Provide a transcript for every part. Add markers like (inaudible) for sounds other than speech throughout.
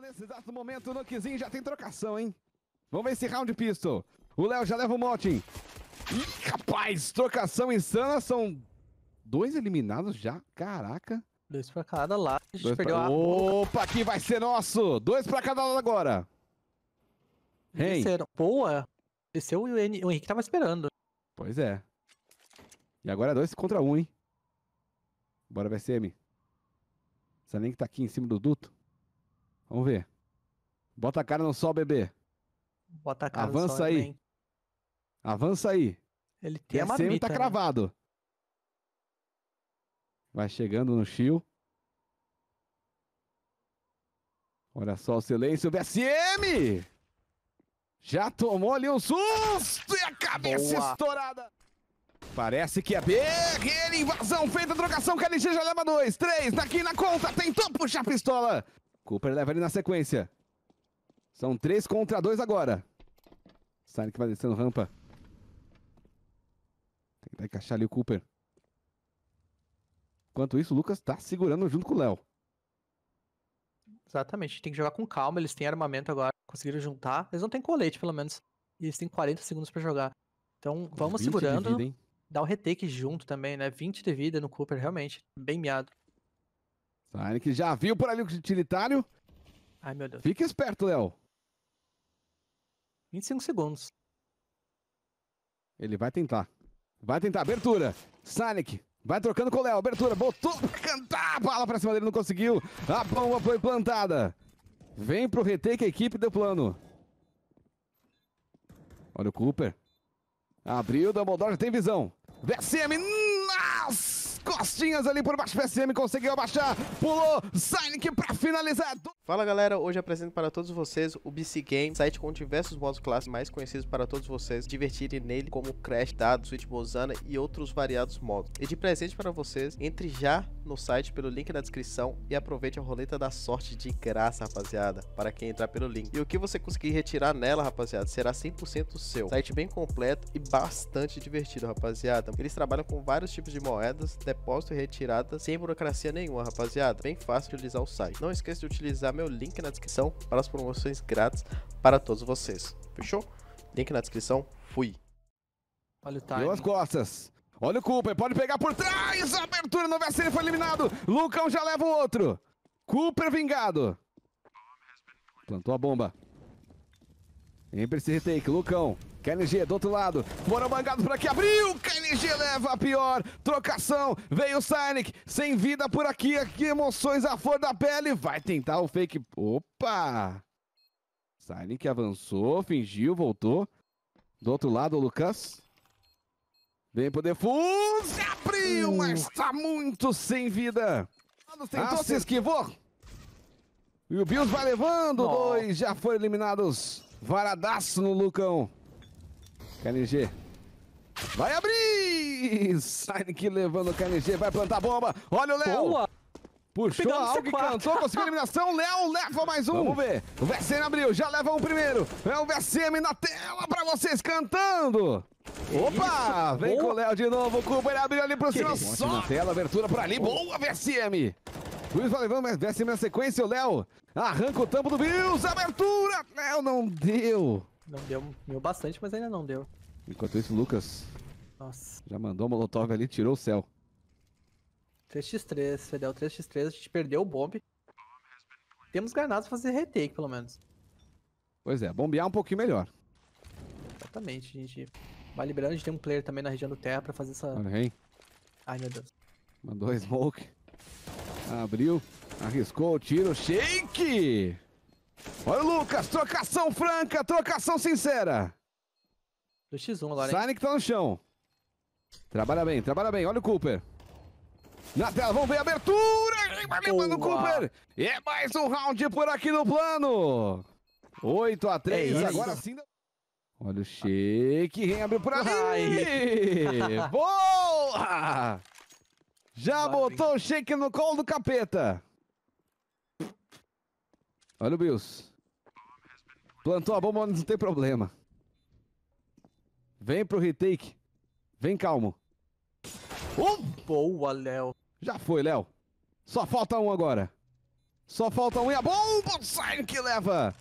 nesse exato momento. O Nokizinho já tem trocação, hein? Vamos ver esse round pistol. O Léo já leva o motin. Ih, rapaz, trocação insana. São dois eliminados já. Caraca. Dois pra cada lado. A gente dois perdeu pra... a... Opa, aqui vai ser nosso. Dois pra cada lado agora. Hein? Boa. É. Desceu o, o Henrique tava esperando. Pois é. E agora é dois contra um, hein? Bora, VSM. Você nem que tá aqui em cima do duto. Vamos ver. Bota a cara no sol, bebê. Bota a cara Avança no sol. Aí. Também. Avança aí. Ele tem a marmita, tá né? cravado. Vai chegando no Chio. Olha só o silêncio. BSM! Já tomou ali um susto e a cabeça Boa. estourada. Parece que é BR. Invasão feita, trocação. KLG já leva dois, três. Daqui na conta, tentou puxar a pistola. Cooper leva ele na sequência. São três contra dois agora. que vai descendo rampa. Tentar encaixar ali o Cooper. Enquanto isso, o Lucas tá segurando junto com o Léo. Exatamente, tem que jogar com calma, eles têm armamento agora, conseguiram juntar. Eles não têm colete, pelo menos. E eles têm 40 segundos para jogar. Então vamos segurando. Vida, Dá o um retake junto também, né? 20 de vida no Cooper, realmente. Bem miado. Sonic já viu por ali o utilitário. Ai, meu Deus. Fica esperto, Léo. 25 segundos. Ele vai tentar. Vai tentar. Abertura. Sonic vai trocando com o Léo. Abertura. Botou pra cantar. A bala pra cima dele. Não conseguiu. A bomba foi plantada. Vem pro retake a equipe do plano. Olha o Cooper. Abriu. Dumbledore já tem visão. VSM Nossa! costinhas ali por baixo. PSM conseguiu abaixar, pulou, Sonic pra finalizar. Fala galera, hoje apresento para todos vocês o BC Game, site com diversos modos clássicos mais conhecidos para todos vocês divertirem nele, como Crash, Dado, Switch Bozana e outros variados modos. E de presente para vocês, entre já no site pelo link na descrição e aproveite a roleta da sorte de graça, rapaziada, para quem entrar pelo link. E o que você conseguir retirar nela, rapaziada, será 100% seu. Site bem completo e bastante divertido, rapaziada. Eles trabalham com vários tipos de moedas, dependendo depósito e retirada sem burocracia nenhuma, rapaziada. Bem fácil de utilizar o site. Não esqueça de utilizar meu link na descrição para as promoções grátis para todos vocês. Fechou? Link na descrição. Fui. Olha o time. Deu as costas. Olha o Cooper, pode pegar por trás. Abertura no VSN foi eliminado. Lucão já leva o outro. Cooper vingado. Plantou a bomba. Sempre esse retake, Lucão. KNG do outro lado. Bora mangado por aqui. Abriu. KNG leva a pior. Trocação. Veio o Sonic. Sem vida por aqui. Aqui emoções à flor da pele. Vai tentar o fake. Opa! Sonic avançou, fingiu, voltou. Do outro lado, o Lucas. Vem pro defuse. Abriu, uh. mas tá muito sem vida. Tentou, ah, se esquivou. E o Bills vai levando. Oh. Dois já foram eliminados. Varadaço no Lucão. KNG. Vai abrir! Sainik levando o KNG, vai plantar bomba. Olha o Léo! Puxou Pegando algo cantou, conseguiu (laughs) eliminação. Léo leva mais um. Vamos ver. O VSM abriu, já leva um primeiro. É o VSM na tela pra vocês cantando. Opa! Isso, vem boa. com o Léo de novo. O Cuba ele abriu ali pro cima. Só na tela, abertura por ali. Boa, VSM! Luiz vai levando, mas VSM na sequência. O Léo arranca o tampo do Bills. Abertura! Léo não deu. Não deu, deu bastante, mas ainda não deu. Enquanto isso, Lucas. Nossa. Já mandou a molotov ali, tirou o céu. 3x3, Fedel 3x3, a gente perdeu o bomb. Temos granadas pra fazer retake, pelo menos. Pois é, bombear um pouquinho melhor. Exatamente, a gente vai liberando, a gente tem um player também na região do terra pra fazer essa... Ai, meu Deus. Mandou a smoke. Abriu, arriscou o tiro, shake! Olha o Lucas, trocação franca, trocação sincera. 2x1 agora, hein? Sonic tá no chão. Trabalha bem, trabalha bem. Olha o Cooper. Na tela, vamos ver a abertura! Vai levando o Cooper! E é mais um round por aqui no plano! 8 a 3 é agora sim... Olha o shake, reabriu por ali! Ai. (laughs) Boa! Já Vai, botou o shake no colo do capeta! Olha o Bills. Plantou a bomba, não tem problema. Vem pro retake. Vem calmo. Oh, boa, Léo. Já foi, Léo. Só falta um agora. Só falta um e a bomba sai que leva.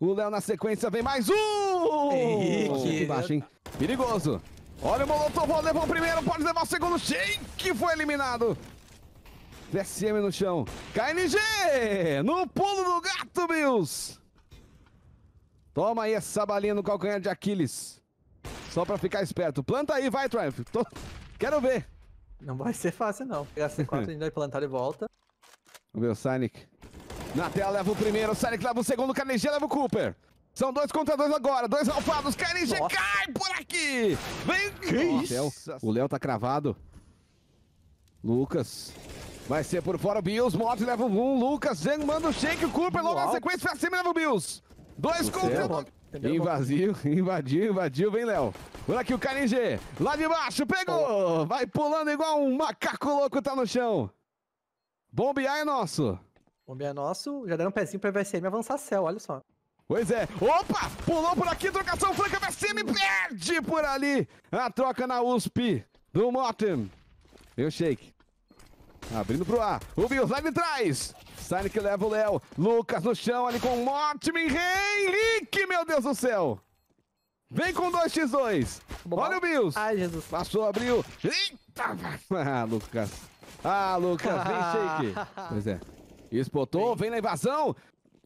O Léo na sequência vem mais um. que baixo, hein? Perigoso. Olha o Molotov, levou o primeiro, pode levar o segundo. Shake foi eliminado. TSM no chão. KNG! No pulo do gato, Bills! Toma aí essa balinha no calcanhar de Aquiles. Só pra ficar esperto. Planta aí, vai, Triumph. Tô... Quero ver. Não vai ser fácil, não. Pegar C4, (laughs) ainda vai plantar e volta. Vamos ver o Sonic. Na tela leva o primeiro, o Sonic leva o segundo, o KNG leva o Cooper. São dois contra dois agora, dois alfados, KNG Nossa. cai por aqui! Vem! Que Nossa. É isso? O Léo tá cravado. Lucas. Vai ser por fora o Bills, Morte leva o 1, um, Lucas, Zeng manda o shake, o Cooper logo na sequência pra cima leva o Bills. Dois contra é um. Invasiu, invadiu, invadiu, vem Léo. Por aqui o G lá de baixo, pegou! Vai pulando igual um macaco louco, tá no chão. Bombear é nosso. Bombear é nosso, já deram um pezinho pra VSM avançar céu, olha só. Pois é, opa, pulou por aqui, trocação franca, VSM perde por ali. A troca na USP do Motem. Meu shake. Abrindo pro ar, o Bills lá de trás. Sainik leva o Léo. Lucas no chão ali com Mortimer. Henrique, meu Deus do céu. Vem com 2x2. Olha o Bills. Ai, Jesus. Passou, abriu. Eita. (laughs) Ah, Lucas. Ah, Lucas. Vem, (laughs) shake. pois é. Espotou. Vem. vem na invasão.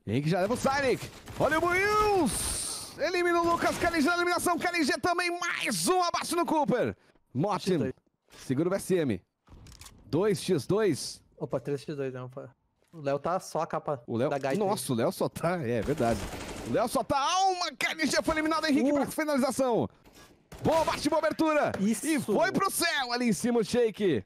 Henrique já leva o Sainik. Olha o Bills. Elimina o Lucas. KLG na eliminação. KLG também. Mais um abaixo no Cooper. Mortimer. Segura o BSM. 2x2. Opa, 3x2 não, pá. O Léo tá só a capa o Léo... da gaia. Nossa, o Léo só tá... É, é verdade. O Léo só tá... Alma, ah, já foi eliminado, Henrique, uh. pra finalização. Boa, bate, boa abertura. Isso. E foi pro céu ali em cima o Shake.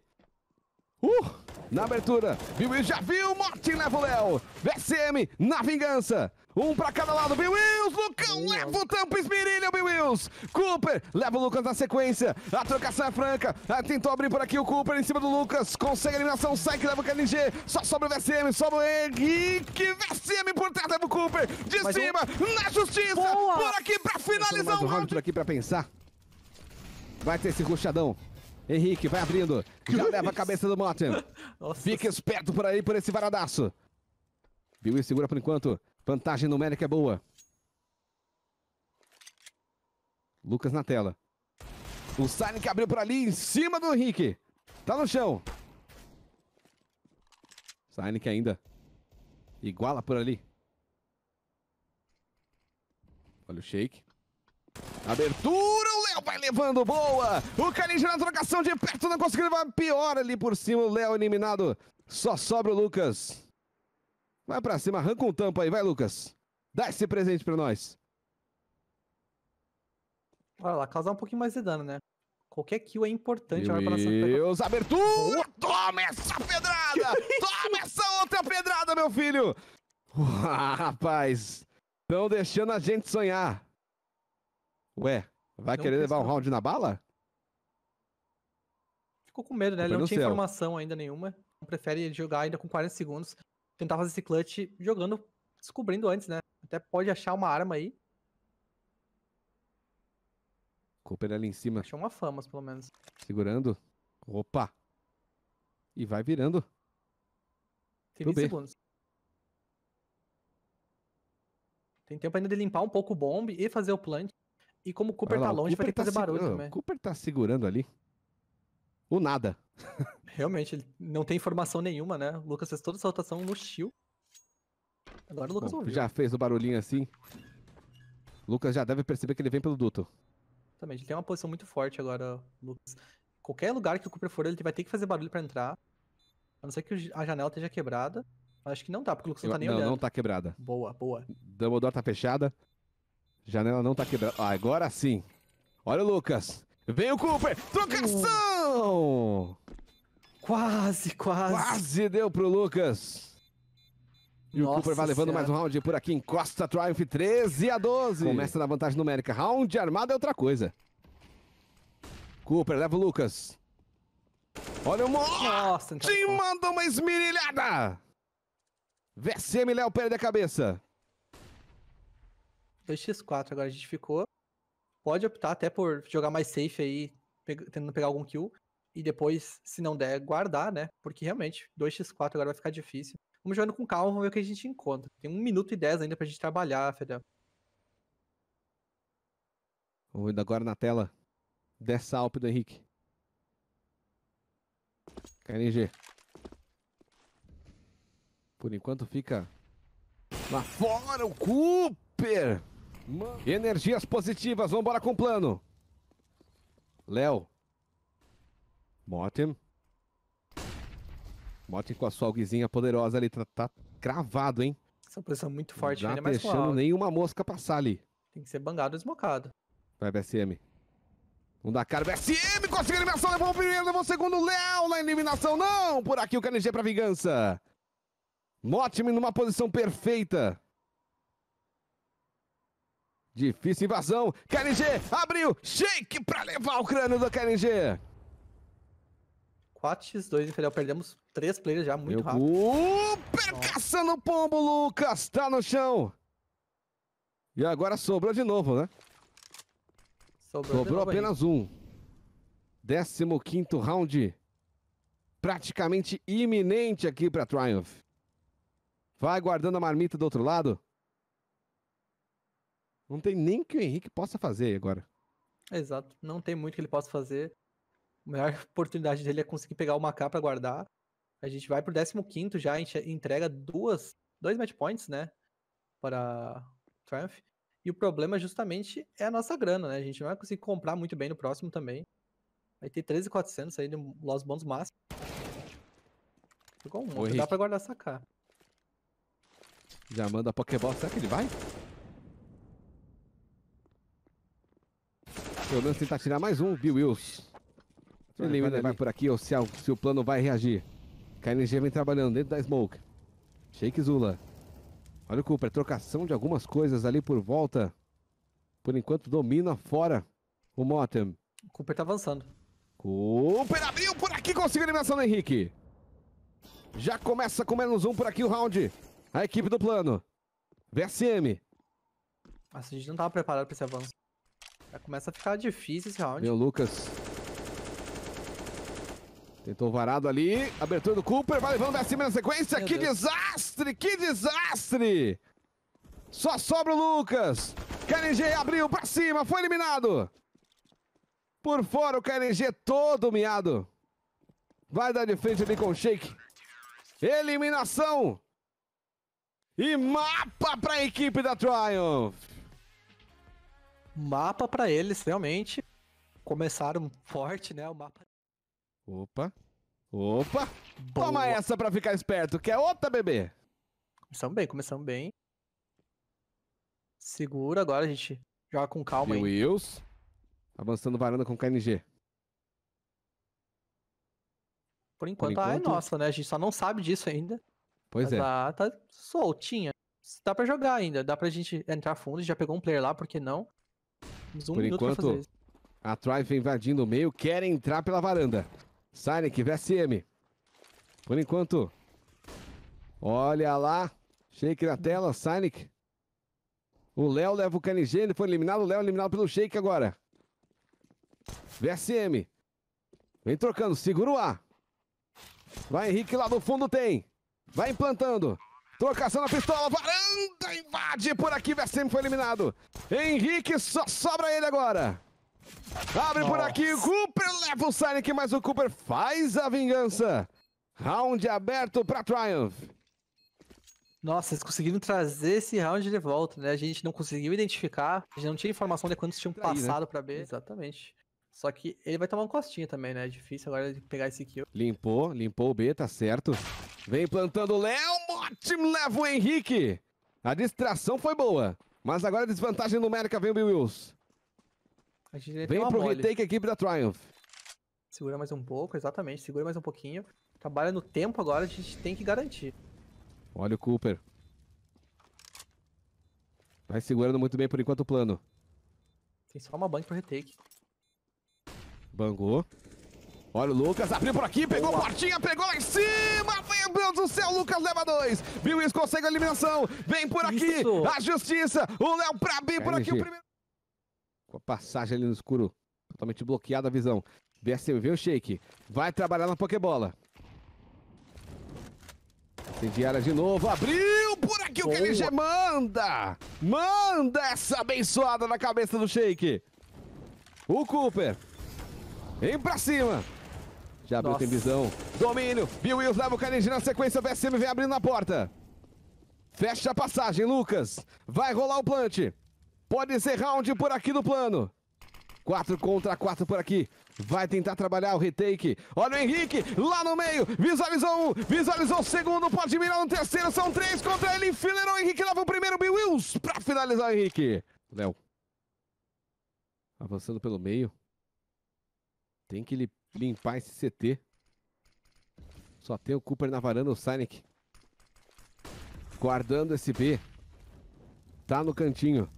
Uh, na abertura. Viu, já viu. Morte leva né, o Léo. VSM na vingança. Um pra cada lado, Bill Wills, Lucão leva o tampo, esmirilha o Bill Wills. Cooper leva o Lucas na sequência, a trocação é franca, ah, tentou abrir por aqui o Cooper em cima do Lucas, consegue a eliminação, sai que leva o KNG, só sobra o VSM, sobra o Henrique, VSM por trás leva o Cooper, de cima, na justiça, Boa. por aqui pra finalizar o um round. por aqui pra pensar, vai ter esse ruxadão. Henrique vai abrindo, já (laughs) leva a cabeça do Motten. Fica esperto por aí, por esse varadaço. Bill segura por enquanto. Vantagem numérica é boa. Lucas na tela. O Sainz que abriu por ali em cima do Henrique. Tá no chão. Sainz que ainda iguala por ali. Olha o shake. Abertura, o Léo vai levando, boa! O Canidia na trocação de perto, não conseguiu levar, pior ali por cima, o Léo eliminado. Só sobra o Lucas. Vai para cima, arranca um tampo aí, vai, Lucas. Dá esse presente para nós. Olha lá, causar um pouquinho mais de dano, né? Qualquer kill é importante agora pra Deus, abertura! Toma essa pedrada! (laughs) Toma essa outra pedrada, meu filho! rapaz, estão deixando a gente sonhar. Ué, vai não querer levar um round na bala? Ficou com medo, né? Ele não tinha céu. informação ainda nenhuma. Prefere jogar ainda com 40 segundos tentar fazer esse clutch jogando, descobrindo antes, né? Até pode achar uma arma aí. Cooper ali em cima. Achou uma famas, pelo menos. Segurando. Opa! E vai virando. Tem 20 segundos. Tem tempo ainda de limpar um pouco o bomb e fazer o plant. E como o Cooper lá, tá longe, Cooper vai ter que tá fazer barulho também. O Cooper tá segurando ali o nada. (laughs) Realmente, ele não tem informação nenhuma, né? O Lucas fez toda essa rotação no shield. Agora o Lucas Bom, ouviu. Já fez o barulhinho assim. O Lucas já deve perceber que ele vem pelo duto. Também, ele tem uma posição muito forte agora, Lucas. Qualquer lugar que o Cooper for, ele vai ter que fazer barulho pra entrar. A não ser que a janela esteja quebrada. Acho que não tá, porque o Lucas não tá nem não, olhando. Não, tá quebrada. Boa, boa. Dumbledore tá fechada. Janela não tá quebrada. Ah, agora sim. Olha o Lucas. Vem o Cooper. Trocação! Não! Quase, quase. Quase deu pro Lucas. E Nossa o Cooper vai levando senhora. mais um round por aqui. Encosta Triumph 13 a 12. Começa na vantagem numérica. Round armado é outra coisa. Cooper leva o Lucas. Olha o Mote! Nossa, Te manda uma esmirilhada! VSM Léo perde a cabeça. 2x4 agora a gente ficou. Pode optar até por jogar mais safe aí, tentando pegar algum kill e depois, se não der, guardar, né? Porque realmente, 2x4 agora vai ficar difícil. Vamos jogando com calma, vamos ver o que a gente encontra. Tem 1 minuto e 10 ainda pra gente trabalhar, Fedel. Vou indo agora na tela. Dessa Alp do Henrique. KNG. Por enquanto fica lá fora o Cooper. Mano. Energias positivas, vamos embora com o plano. Léo Mortem. Mortem com a sua alguizinha poderosa ali. Tá, tá cravado, hein? Essa posição é muito forte. Não tá é deixando nenhuma mosca passar ali. Tem que ser bangado ou desmocado. Vai, BSM. Um da cara, BSM conseguiu a eliminação, levou o primeiro, levou o segundo, Léo na eliminação, não! Por aqui o KNG pra vingança. Motime numa posição perfeita. Difícil invasão, KNG abriu, shake pra levar o crânio do KNG. 4x2 Imperial, perdemos três players já muito Meu rápido. Cu... Percaça no pombo, Lucas! Tá no chão! E agora sobrou de novo, né? Sobrou, sobrou novo apenas aí. um. 15 round. Praticamente iminente aqui para Triumph. Vai guardando a marmita do outro lado. Não tem nem que o Henrique possa fazer agora. Exato, não tem muito que ele possa fazer. A melhor oportunidade dele é conseguir pegar uma K para guardar. A gente vai pro 15 já, a gente entrega duas, dois match points, né? Para Triumph. E o problema justamente é a nossa grana, né? A gente não vai conseguir comprar muito bem no próximo também. Vai ter 13,400 aí no Los Bons Máximo. Ficou um, Oi, dá pra guardar essa K. Já manda a Pokéball, será que ele vai? Pelo menos tentar tirar mais um, Bill Wills. Ele vai, vai levar ali. por aqui ou se, se, o plano vai reagir. KNG vem trabalhando dentro da smoke. Shake Zula. Olha o Cooper, trocação de algumas coisas ali por volta. Por enquanto domina fora o Motem. O Cooper tá avançando. Cooper abriu por aqui, conseguiu a eliminação do Henrique. Já começa com menos um por aqui o round. A equipe do plano. VSM. Nossa, a gente não tava preparado pra esse avanço. Já começa a ficar difícil esse round. Meu Lucas Tentou varado ali. Abertura do Cooper. Vai levando acima na sequência. Meu que Deus. desastre! Que desastre! Só sobra o Lucas. KNG abriu pra cima. Foi eliminado. Por fora o KNG todo miado. Vai dar de frente ali com o Shake. Eliminação. E mapa pra equipe da Triumph. Mapa pra eles, realmente. Começaram forte, né? O mapa. Opa. Opa! Boa. Toma essa pra ficar esperto. Quer é outra, bebê? Começamos bem, começamos bem. Segura agora, a gente joga com calma Will aí. Wills. Avançando varanda com KNG. Por enquanto, Por enquanto... é nossa, né? A gente só não sabe disso ainda. Pois é. Tá, tá soltinha. Dá pra jogar ainda. Dá pra gente entrar fundo. Já pegou um player lá, por que não? Um Por enquanto, a Thrive invadindo o meio. Quer entrar pela varanda. Sonic, VSM. Por enquanto. Olha lá. Shake na tela, Sonic. O Léo leva o KNG, ele foi eliminado. O Léo é eliminado pelo Shake agora. VSM. Vem trocando, segura o A. Vai Henrique lá do fundo, tem. Vai implantando. Trocação na pistola, varanda, invade por aqui, VSM foi eliminado. Henrique, só sobra ele agora. Abre Nossa. por aqui, o Cooper leva o Silent, mas o Cooper faz a vingança. Round aberto para Triumph. Nossa, eles conseguiram trazer esse round de volta, né? A gente não conseguiu identificar, a gente não tinha informação de quantos tinham tá né? passado né? para B. Exatamente. Só que ele vai tomar um costinho também, né? É difícil agora de pegar esse kill. Limpou, limpou o B, tá certo. Vem plantando o Léo, ótimo leva o Henrique. A distração foi boa, mas agora a desvantagem numérica vem o Bill Wills. A gente Vem pro mole. retake aqui da Triumph. Segura mais um pouco, exatamente. Segura mais um pouquinho. Trabalha no tempo agora, a gente tem que garantir. Olha o Cooper. Vai segurando muito bem por enquanto o plano. Tem só uma bank pro retake. Bangou. Olha o Lucas, abriu por aqui, pegou Boa. portinha, pegou lá em cima, meu Deus do céu, Lucas leva dois. isso, consegue a eliminação, vem por aqui, Isso. a justiça, o Léo pra B por é, aqui, o primeiro... Com a passagem ali no escuro. Totalmente bloqueada a visão. BSM, vem o Shake. Vai trabalhar na Pokébola. Incendiária de novo. Abriu! Por aqui Boa. o que ele manda! Manda essa abençoada na cabeça do Shake. O Cooper. Vem pra cima. Já abriu, tem visão. Domínio. Bill Wills leva o Canidia na sequência. O BSM vem abrindo na porta. Fecha a passagem, Lucas. Vai rolar o plant. Pode ser round por aqui no plano. 4 contra 4 por aqui. Vai tentar trabalhar o retake. Olha o Henrique lá no meio. Visualizou um, visualizou o segundo. Pode mirar no terceiro. São três contra ele. Enfileirou o Henrique. Lava o primeiro. Bill Wills pra finalizar o Henrique. Léo. Avançando pelo meio. Tem que limpar esse CT. Só tem o Cooper na varanda, o Sonic. Guardando esse B. Tá no cantinho.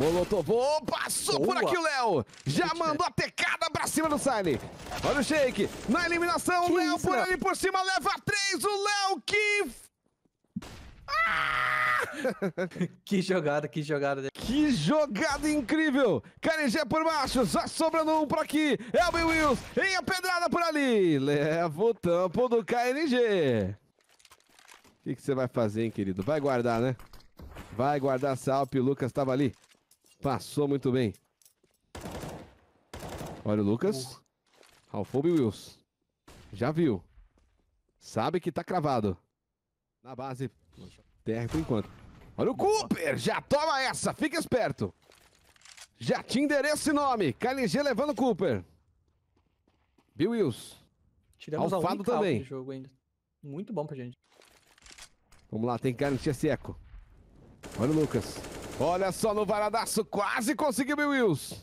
Molotovou, passou Boa. por aqui o Léo. Já mandou a né? tecada pra cima do Sile. Olha o shake. Na eliminação, o Léo por né? ali por cima leva três. O Léo que... (laughs) que jogada, que jogada. Que jogada incrível! KNG por baixo, só sobrando um por aqui. Elby é Wills, em a pedrada por ali. Leva o tampo do KNG. O que você vai fazer, hein, querido? Vai guardar, né? Vai guardar essa o Lucas estava ali. Passou muito bem. Olha o Lucas. Alfobe Wills. Já viu. Sabe que tá cravado. Na base. TR por enquanto. Olha o Cooper! Já toma essa! Fica esperto! Já te endereço esse nome! KLG levando o Cooper. Bill Wills. Tiramos Alfado também. jogo ainda. Muito bom pra gente. Vamos lá, tem que garantir esse eco. Olha o Lucas. Olha só no varadaço, quase conseguiu o Wills.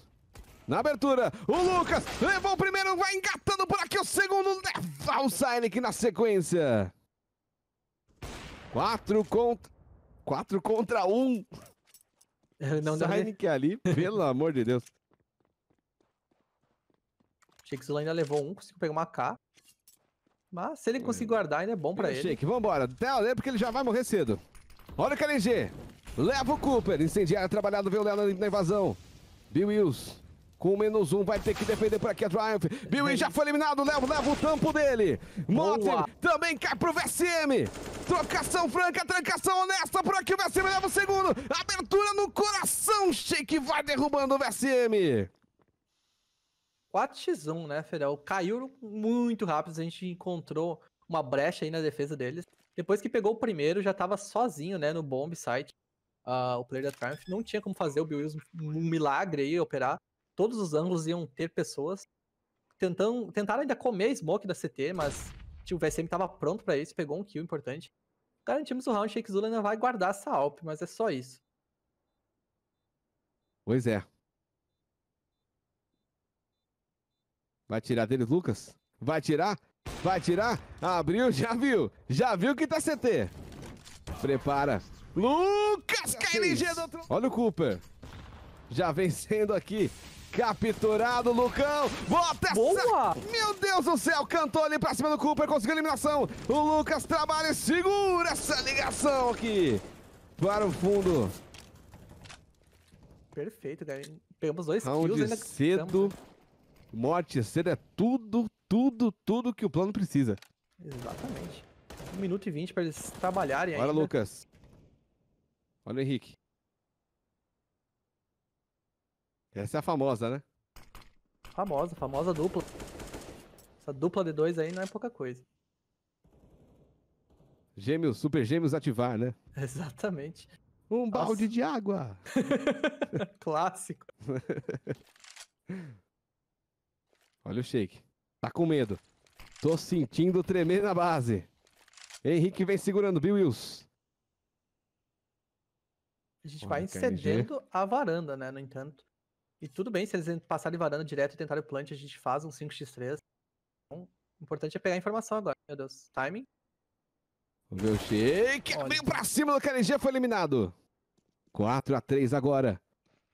Na abertura, o Lucas levou o primeiro, vai engatando por aqui o segundo, leva o Silek na sequência. 4 contra 4 contra 1. Um. Não Silek ali, (laughs) pelo amor de Deus. Shakespeare ainda levou um, conseguiu pegar uma K. Mas se ele conseguir hum. guardar, ainda é bom pra é, ele. vamos vambora. Até a porque ele já vai morrer cedo. Olha o KLG. Leva o Cooper. Incendiário é trabalhado, veio o Leonard na invasão. Bill Wills. Com menos um, vai ter que defender por aqui a Triumph. Bill Wills já foi eliminado, leva, leva o tampo dele. Motley também cai pro VSM. Trocação franca, trancação honesta por aqui. O VSM leva o segundo. Abertura no coração. Shake vai derrubando o VSM. 4x1, né, Federal. Caiu muito rápido. A gente encontrou uma brecha aí na defesa deles. Depois que pegou o primeiro, já tava sozinho, né, no bomb site uh, o player da Triumph não tinha como fazer o Bill Wills um milagre aí, operar. Todos os ângulos iam ter pessoas. Tentando, tentaram ainda comer a smoke da CT, mas tipo, o VSM estava pronto para isso, pegou um kill importante. Garantimos o round, Shake Zula ainda vai guardar essa Alp, mas é só isso. Pois é. Vai tirar dele, Lucas? Vai tirar? Vai tirar? Abriu, já viu. Já viu que tá CT. Prepara. Lucas KLG do outro... Olha o Cooper. Já vencendo aqui. Capturado, Lucão. Bota Boa. essa... Meu Deus do céu. Cantou ali pra cima do Cooper. Conseguiu eliminação. O Lucas trabalha e segura essa ligação aqui. Para o fundo. Perfeito, galera. Pegamos dois Round kills. ainda cedo. Morte cedo é tudo, tudo, tudo que o plano precisa. Exatamente. 1 minuto e 20 para eles trabalharem Bora, ainda. Lucas. Olha o Henrique. Essa é a famosa, né? Famosa, famosa dupla. Essa dupla de dois aí não é pouca coisa. Gêmeos, super gêmeos ativar, né? (laughs) Exatamente. Um Nossa. balde de água! (laughs) Clássico. (laughs) Olha o shake. Tá com medo. Tô sentindo tremer na base. Henrique vem segurando, Bill Wills. A gente vai cedendo a varanda, né? No entanto. E tudo bem se eles passarem varanda direto e tentarem plant, a gente faz um 5x3. Então, o importante é pegar a informação agora. Meu Deus, timing. O ver o shake. Veio pra cima do KNG, foi eliminado. 4x3 agora.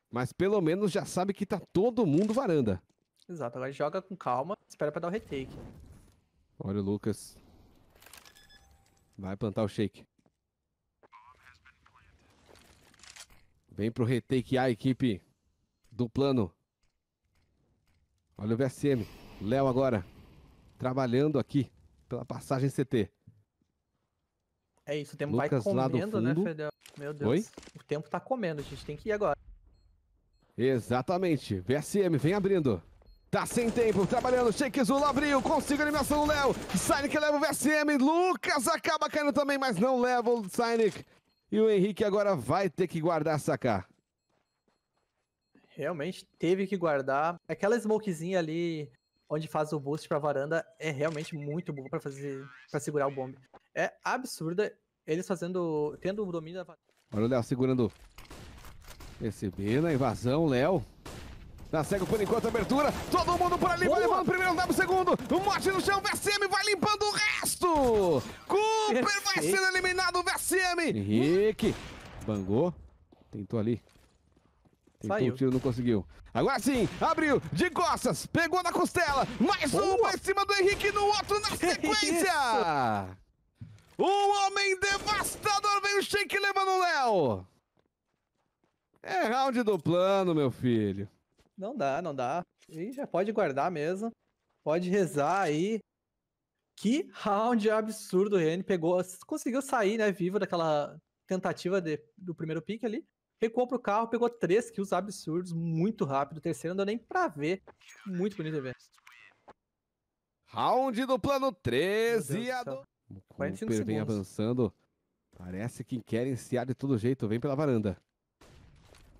Mas pelo menos já sabe que tá todo mundo varanda. Exato, agora joga com calma, espera pra dar o retake. Olha o Lucas. Vai plantar o shake. Vem pro retake A, equipe do plano. Olha o VSM. Léo agora. Trabalhando aqui pela passagem CT. É isso, o tempo Lucas vai comendo, né, Fedel? Meu Deus. Oi? O tempo tá comendo, a gente tem que ir agora. Exatamente. VSM vem abrindo. Tá sem tempo, trabalhando, Shake Zula abriu, consigo a animação do Léo, Sainik leva o VSM, Lucas acaba caindo também, mas não leva o Sainik. E o Henrique agora vai ter que guardar sacar. Realmente teve que guardar. Aquela smokezinha ali onde faz o boost pra varanda é realmente muito boa para fazer para segurar o bomb. É absurda eles fazendo. tendo o domínio da varanda. Olha o Léo segurando. Recebendo a invasão, Léo. Na cego por enquanto abertura. Todo mundo por ali. Boa. Vai levando o primeiro, dá pro segundo. O morte no chão. VSM vai limpando o resto. Cooper Perfeito. vai sendo eliminado. O VSM. Henrique. Bangou. Tentou ali. Tentou Saiu. o tiro, não conseguiu. Agora sim, abriu, de costas, pegou na costela, mais Boa. uma em cima do Henrique, no outro na (laughs) sequência! um homem devastador, veio o Shake levando o Léo! É round do plano, meu filho. Não dá, não dá. E já pode guardar mesmo. Pode rezar aí. Que round absurdo o Rene pegou. Conseguiu sair, né, vivo daquela tentativa de, do primeiro pique ali. Recuou pro carro, pegou três kills absurdos, muito rápido. O terceiro não deu nem pra ver. Muito bonito ver. Round do plano 13 a do... O Cooper vem avançando. Parece que quer ensear de todo jeito. Vem pela varanda.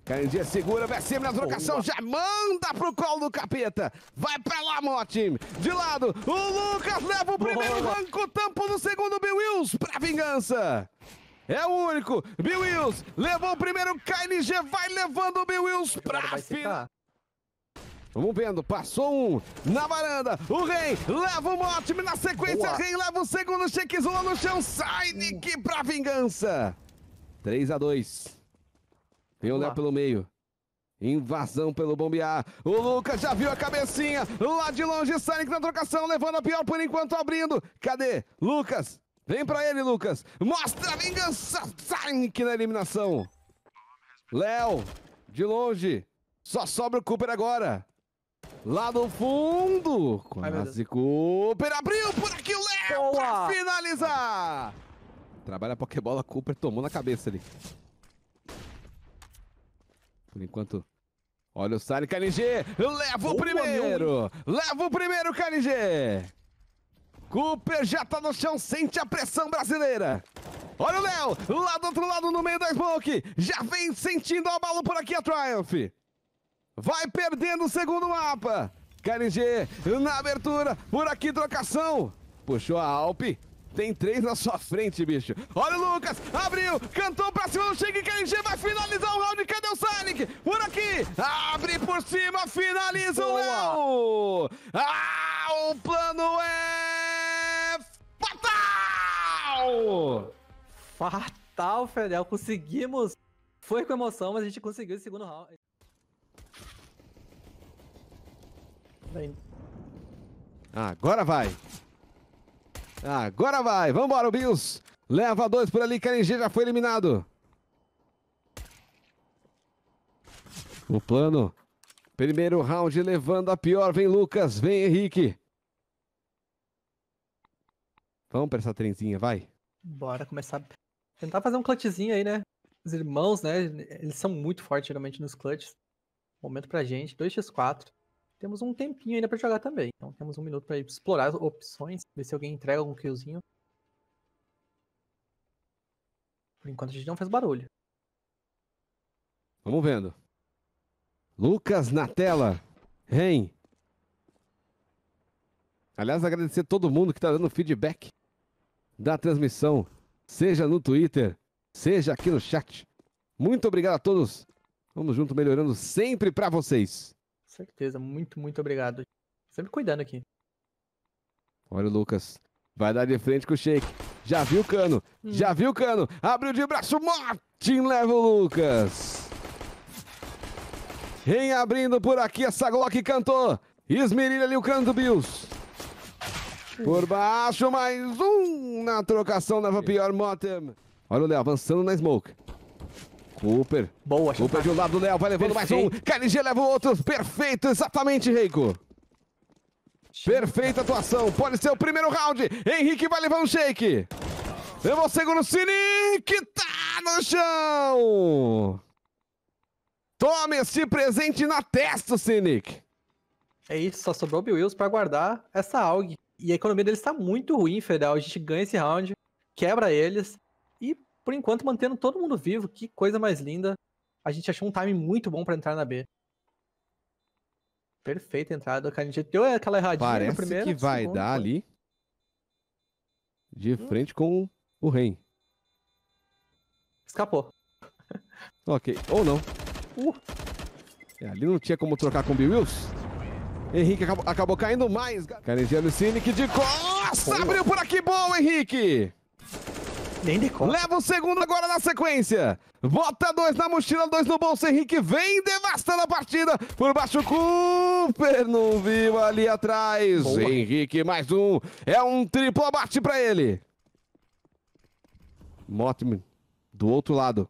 Candia segura, vai sempre na trocação, já manda pro colo do capeta. Vai pra lá, maior time. De lado, o Lucas leva o primeiro Boa. banco, tampo no segundo, Bill Wills pra vingança. É o único, Bill Wills levou o primeiro, KNG vai levando o Bill Wills pra final. Vamos vendo, passou um na varanda. O Rei leva o Motime na sequência. Boa. Rei leva o segundo, Shakizula no chão. Sai, Nick, uh. pra vingança. 3 a 2 Vem o Léo pelo meio. Invasão pelo bombear. O Lucas já viu a cabecinha. Lá de longe, Sonic na trocação, levando a pior por enquanto, abrindo. Cadê? Lucas. Vem pra ele, Lucas. Mostra a vingança. Sonic na eliminação. Léo, de longe. Só sobra o Cooper agora. Lá no fundo. Quase Cooper. Abriu por aqui o Léo pra finalizar. Trabalha a Pokébola. Cooper tomou na cabeça ali. Por enquanto. Olha o Sari KNG! Leva o primeiro! Leva o primeiro, KNG! Cooper já tá no chão, sente a pressão brasileira! Olha o Léo, lá do outro lado no meio da smoke. Já vem sentindo a bala por aqui a Triumph. Vai perdendo o segundo mapa. KNG na abertura, por aqui trocação. Puxou a Alp, tem três na sua frente, bicho. Olha o Lucas, abriu, cantou pra cima do Shake KNG, vai finalizar o round. Cadê o Sonic? Por aqui, abre por cima, finaliza Boa. o Léo. Ah, o plano é fatal! Fatal, Fedel, conseguimos. Foi com emoção, mas a gente conseguiu o segundo round. Bem. Ah, agora vai. Agora vai, vambora o Bills. Leva dois por ali, KNG já foi eliminado. O plano. Primeiro round levando a pior. Vem Lucas, vem Henrique. Vamos pra essa trenzinha, vai. Bora começar. Tentar fazer um clutchzinho aí, né? Os irmãos, né? Eles são muito fortes geralmente nos clutches. Momento pra gente. 2x4. Temos um tempinho ainda para jogar também. Então temos um minuto para explorar as opções, ver se alguém entrega algum killzinho. Por enquanto a gente não fez barulho. Vamos vendo. Lucas na tela. Ren. Aliás, agradecer a todo mundo que está dando feedback da transmissão, seja no Twitter, seja aqui no chat. Muito obrigado a todos. Vamos junto melhorando sempre para vocês certeza. Muito, muito obrigado. Sempre cuidando aqui. Olha o Lucas. Vai dar de frente com o Shake. Já viu o cano. Hum. Já viu o cano. Abriu de braço. Martin leva o Lucas. Vem abrindo por aqui essa Glock cantou. Esmerilha ali o cano do Bills. Por baixo, mais um na trocação da Pior Motem. Olha o Léo avançando na smoke. Cooper. Boa, Cooper chutar. de um lado, Léo vai levando Perfeito. mais um. KLG leva o outro. Perfeito, exatamente, Reiko. Perfeita atuação. Pode ser o primeiro round. Henrique vai levar um shake. Levou o segundo Cine, que tá no chão. Tome este presente na testa, Sinic. É isso, só sobrou o Bill Wills pra guardar essa AUG. E a economia deles tá muito ruim, Federal. A gente ganha esse round, quebra eles por enquanto, mantendo todo mundo vivo. Que coisa mais linda. A gente achou um time muito bom para entrar na B. Perfeita entrada. A gente deu aquela erradinha Parece no primeiro. que vai segundo, dar ali. De hum. frente com o Ren. Escapou. ok. Ou não. Uh. É, ali não tinha como trocar com o Bill Wills. Henrique acabou, acabou caindo mais. Carenziano Cine que de costas. Abriu por aqui. Boa, Henrique. Nem Leva o segundo agora na sequência. Bota dois na mochila, dois no bolso. Henrique vem devastando a partida. Por baixo, Cooper não viu ali atrás. Boa. Henrique, mais um. É um triplo abate para ele. Motman, do outro lado.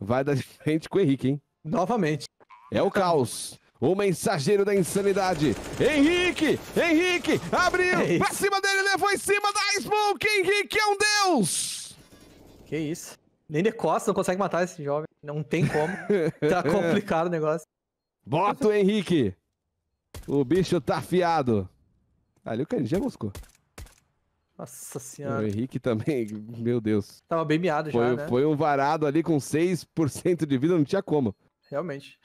Vai da frente (laughs) com o Henrique, hein? Novamente. É o caos. O mensageiro da insanidade. Henrique! Henrique! Abriu! É pra cima dele, levou em cima da Smoke! Henrique é um deus! Que isso. Nem de costas não consegue matar esse jovem. Não tem como. (laughs) tá complicado o negócio. Bota o Henrique. O bicho tá afiado. Ali o Carinho já buscou. Nossa senhora. O Henrique também, (laughs) meu Deus. Tava bem miado foi, já, né? Foi um varado ali com 6% de vida, não tinha como. Realmente.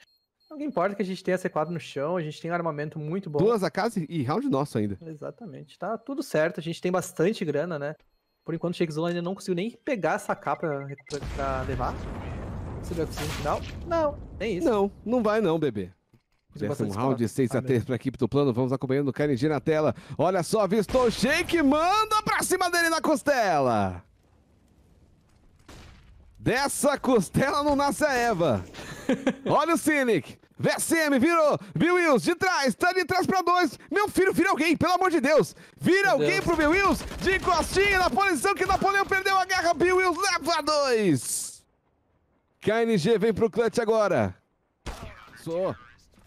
Não importa que a gente tenha C4 no chão, a gente tem um armamento muito bom. Duas a casa e round nosso ainda. Exatamente. Tá tudo certo, a gente tem bastante grana, né? Por enquanto, o Shakespeare ainda não conseguiu nem pegar essa K pra, pra levar. Você vai assim conseguir no final? Não, nem isso. Não, não vai não, bebê. Começa um round 6 x 3 para a ah, equipe do plano. Vamos acompanhando o KNG na tela. Olha só, avistou o Shake, manda pra cima dele na costela. Dessa costela não nasce a Eva. (laughs) Olha o Cynic. VSM, virou. Bill Wills, de trás, tá de trás pra dois. Meu filho, vira alguém, pelo amor de Deus. Vira Meu alguém Deus. pro Bill Wills, de costinha, na posição que Napoleão perdeu a guerra. Bill Wills leva dois. KNG vem pro clutch agora. Sou.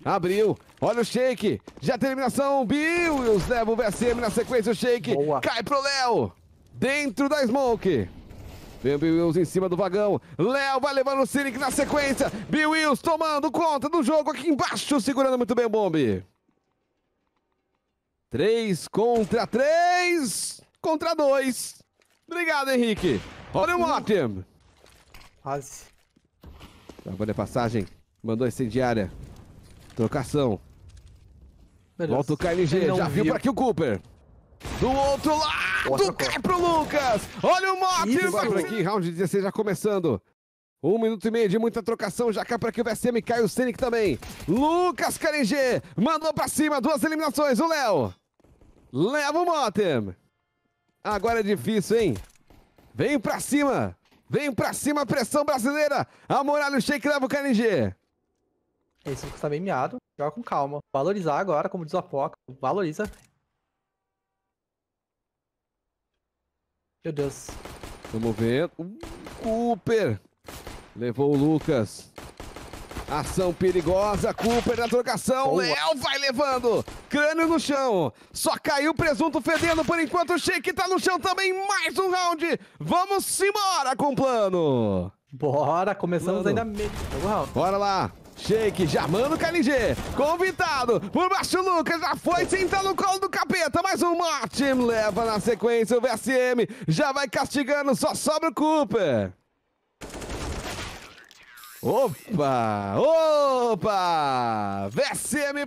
Abriu. Olha o shake. Já terminação. Bill Wills leva o VSM na sequência. O shake Boa. cai pro Léo. Dentro da smoke. Vem o Bill Wills em cima do vagão. Léo vai levar o Cynic na sequência. Bill Wills tomando conta do jogo aqui embaixo, segurando muito bem o bombe. 3 contra 3 contra 2. Obrigado, Henrique. Olha o uhum. Motem. Quase. Agora é passagem. Mandou incendiária. Trocação. Volta o KNG. Já viu, viu. para aqui o Cooper. Do outro lado, cai pro Lucas. Olha o Mop. Vai por aqui, round 16 já começando. Um minuto e meio de muita trocação, já cá para que o VSM cai o Senic também. Lucas KNG mandou para cima, duas eliminações, o Léo. Leva o Motem. Agora é difícil, hein? Vem para cima. Vem para cima a pressão brasileira. A Moralho Shake leva o KNG. Esse Lucas tá bem miado, joga com calma. Valorizar agora, como diz o Apoca. Valoriza, Meu Deus. Vamos ver. Uh, Cooper. Levou o Lucas. Ação perigosa, Cooper na trocação, Boa. Léo vai levando, crânio no chão, só caiu o presunto fedendo por enquanto, o Shake tá no chão também, mais um round, vamos embora com o plano. Bora, começamos plano. ainda meio. Bora lá, Shake, o KNG, convidado por baixo Lucas, já foi sentando no colo do capeta, mais um Martin leva na sequência o VSM, já vai castigando, só sobra o Cooper. Opa! Opa! VSM!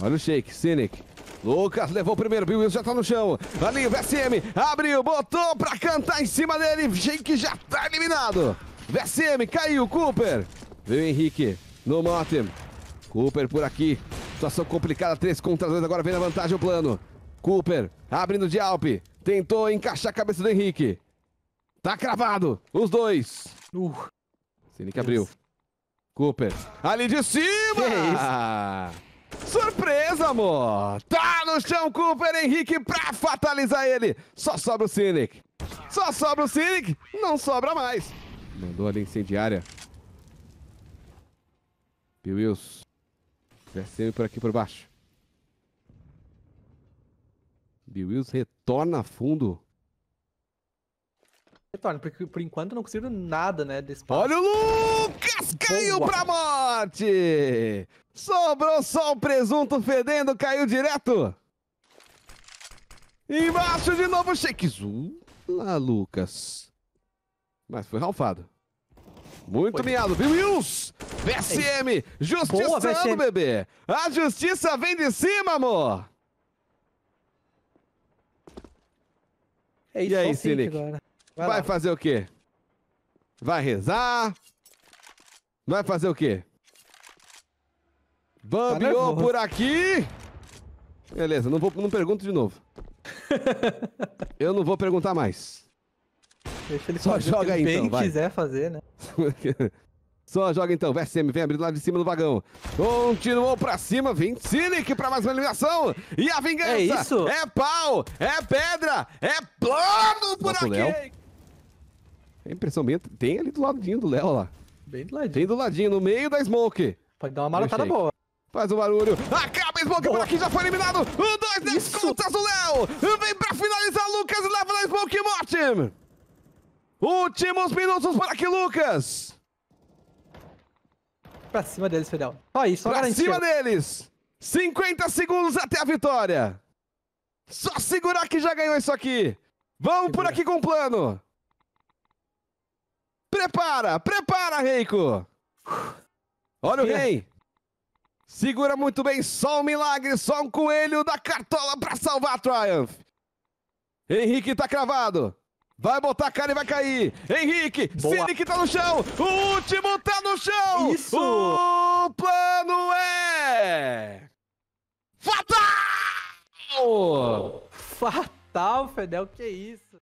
Olha o shake, Cynic. Lucas levou o primeiro, Bill Wilson já tá no chão. Ali o VSM abriu, botou pra cantar em cima dele. Shake já tá eliminado. VSM caiu, Cooper. Vem o Henrique no Motem. Cooper por aqui. Situação complicada, 3 contra 2. Agora vem na vantagem o plano. Cooper abrindo de Alpe. Tentou encaixar a cabeça do Henrique. Tá cravado, os dois. Uh. Sinica abriu. Cooper, ali de cima! Que isso? Surpresa, amor! Tá no chão, Cooper Henrique pra fatalizar ele. Só sobra o Cynic. Só sobra o Cynic, não sobra mais. Mandou ali incendiária. E o Wilson percebe por aqui por baixo. Bill Wills retorna a fundo. Retorna, porque por enquanto eu não consigo nada, né, desse passo. Olha o Lucas! Caiu Boa. pra morte! Sobrou só o presunto fedendo, caiu direto! Embaixo de novo, Shakesula, ah, Lucas. Mas foi ralfado. Muito miado, miado. Wills! VSM! Justiçando, bebê! A justiça vem de cima, amor! É isso, e aí, Silic? Vai, vai fazer o quê? Vai rezar? Vai fazer o quê? Bambiou tá por aqui! Beleza, não, vou, não pergunto de novo. (laughs) Eu não vou perguntar mais. Deixa ele Só joga aí, então, vai. quiser fazer, né? (laughs) Só joga então, VSM vem abrindo lá de cima do vagão. Continuou pra cima, vem Cynic pra mais uma eliminação. E a vingança! É isso? É pau, é pedra, é plano por Nossa, aqui! É impressão minha tem ali do ladinho do Léo lá. Bem do ladinho. Bem do ladinho, no meio da smoke. Pode dar uma maratada boa. Faz o um barulho. Acaba a smoke por aqui, já foi eliminado. um dois descontas do Léo. Vem pra finalizar, Lucas e leva na smoke Mortem Últimos minutos para aqui, Lucas. Pra cima deles, Fidel. Só isso, só Pra garantiu. cima deles. 50 segundos até a vitória. Só segurar que já ganhou isso aqui. Vamos Segura. por aqui com o plano. Prepara, prepara, Reiko. Olha o rei. Segura muito bem, só um milagre, só um coelho da cartola para salvar a Triumph. Henrique tá cravado. Vai botar a cara e vai cair. Henrique, Boa. Cine que tá no chão. O último tá no chão. Isso. O plano é... Fatal! Fatal, Fedel, que isso?